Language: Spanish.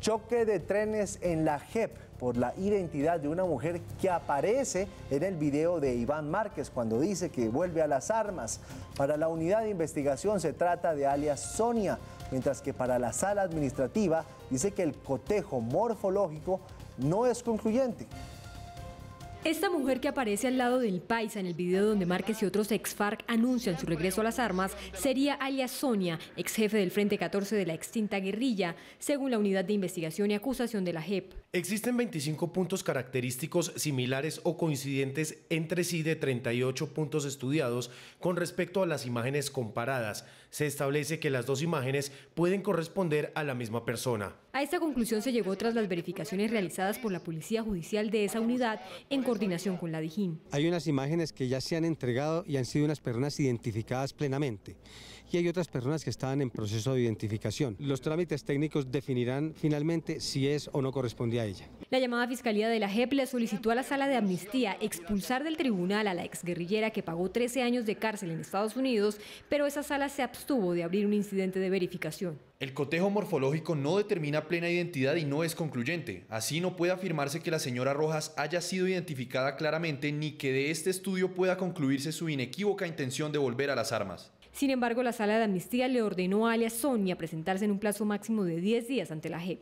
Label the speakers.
Speaker 1: Choque de trenes en la JEP por la identidad de una mujer que aparece en el video de Iván Márquez cuando dice que vuelve a las armas. Para la unidad de investigación se trata de alias Sonia, mientras que para la sala administrativa dice que el cotejo morfológico no es concluyente.
Speaker 2: Esta mujer que aparece al lado del Paisa en el video donde Márquez y otros ex FARC anuncian su regreso a las armas sería alias Sonia, ex jefe del Frente 14 de la extinta guerrilla, según la Unidad de Investigación y Acusación de la JEP.
Speaker 3: Existen 25 puntos característicos similares o coincidentes entre sí de 38 puntos estudiados con respecto a las imágenes comparadas. Se establece que las dos imágenes pueden
Speaker 4: corresponder a la misma persona.
Speaker 2: A esta conclusión se llegó tras las verificaciones realizadas por la Policía Judicial de esa unidad en coordinación con la DIJÍN.
Speaker 4: Hay unas imágenes que ya se han entregado y han sido unas personas identificadas plenamente y hay otras personas que estaban en proceso de identificación. Los trámites técnicos definirán finalmente si es o no corresponde a ella.
Speaker 2: La llamada Fiscalía de la JEP le solicitó a la Sala de Amnistía expulsar del tribunal a la exguerrillera que pagó 13 años de cárcel en Estados Unidos, pero esa sala se abstuvo de abrir un incidente de verificación.
Speaker 5: El cotejo morfológico no determina plena identidad y no es concluyente. Así no puede afirmarse que la señora Rojas haya sido identificada claramente ni que de este estudio pueda concluirse su inequívoca intención de volver a las armas.
Speaker 2: Sin embargo, la sala de amnistía le ordenó a alias Sonia presentarse en un plazo máximo de 10 días ante la JEP.